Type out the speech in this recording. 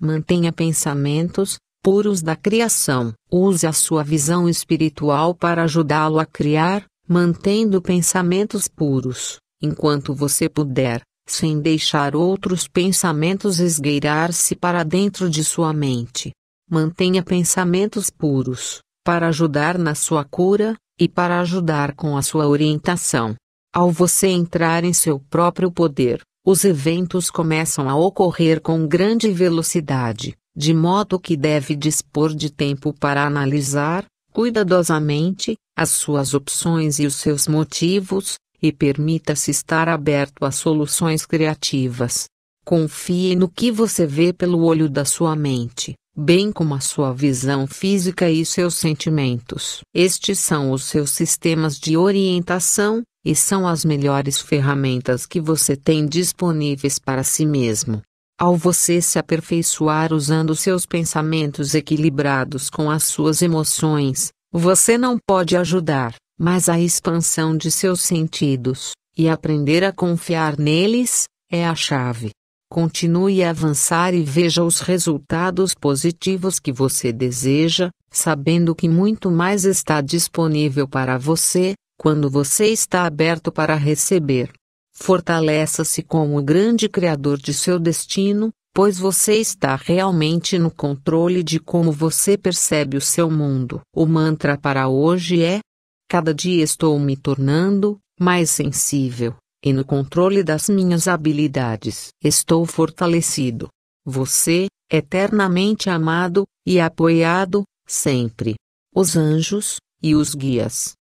Mantenha pensamentos puros da criação. Use a sua visão espiritual para ajudá-lo a criar, mantendo pensamentos puros, enquanto você puder, sem deixar outros pensamentos esgueirar-se para dentro de sua mente. Mantenha pensamentos puros, para ajudar na sua cura, e para ajudar com a sua orientação. Ao você entrar em seu próprio poder, os eventos começam a ocorrer com grande velocidade, de modo que deve dispor de tempo para analisar, cuidadosamente, as suas opções e os seus motivos, e permita-se estar aberto a soluções criativas. Confie no que você vê pelo olho da sua mente, bem como a sua visão física e seus sentimentos. Estes são os seus sistemas de orientação, e são as melhores ferramentas que você tem disponíveis para si mesmo. Ao você se aperfeiçoar usando seus pensamentos equilibrados com as suas emoções, você não pode ajudar, mas a expansão de seus sentidos, e aprender a confiar neles, é a chave. Continue a avançar e veja os resultados positivos que você deseja, sabendo que muito mais está disponível para você, quando você está aberto para receber. Fortaleça-se como o grande criador de seu destino, pois você está realmente no controle de como você percebe o seu mundo. O mantra para hoje é: Cada dia estou me tornando mais sensível e no controle das minhas habilidades. Estou fortalecido. Você, eternamente amado e apoiado, sempre. Os anjos e os guias